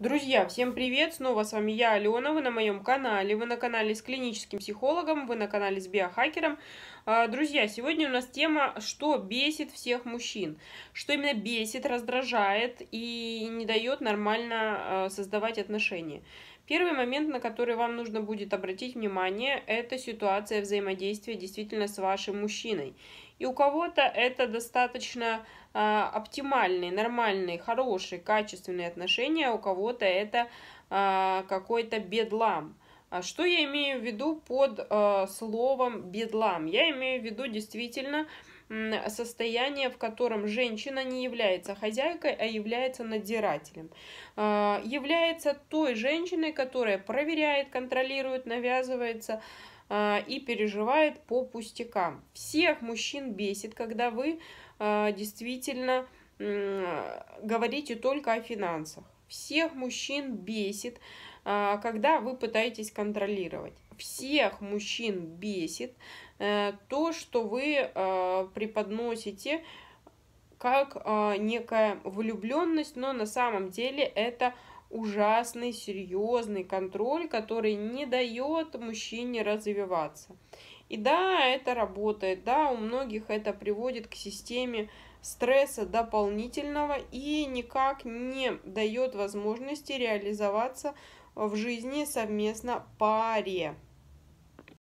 Друзья, всем привет! Снова с вами я, Алена, вы на моем канале, вы на канале с клиническим психологом, вы на канале с биохакером. А, друзья, сегодня у нас тема, что бесит всех мужчин, что именно бесит, раздражает и не дает нормально а, создавать отношения. Первый момент, на который вам нужно будет обратить внимание, это ситуация взаимодействия действительно с вашим мужчиной. И у кого-то это достаточно э, оптимальные, нормальные, хорошие, качественные отношения, а у кого-то это э, какой-то бедлам – а что я имею в виду под э, словом бедлам? Я имею в виду действительно состояние, в котором женщина не является хозяйкой, а является надзирателем. Э, является той женщиной, которая проверяет, контролирует, навязывается э, и переживает по пустякам. Всех мужчин бесит, когда вы э, действительно говорите только о финансах. Всех мужчин бесит, а, когда вы пытаетесь контролировать. Всех мужчин бесит э, то, что вы а, преподносите как а, некая влюбленность, но на самом деле это ужасный, серьезный контроль, который не дает мужчине развиваться. И да, это работает, да, у многих это приводит к системе стресса дополнительного и никак не дает возможности реализоваться в жизни совместно паре.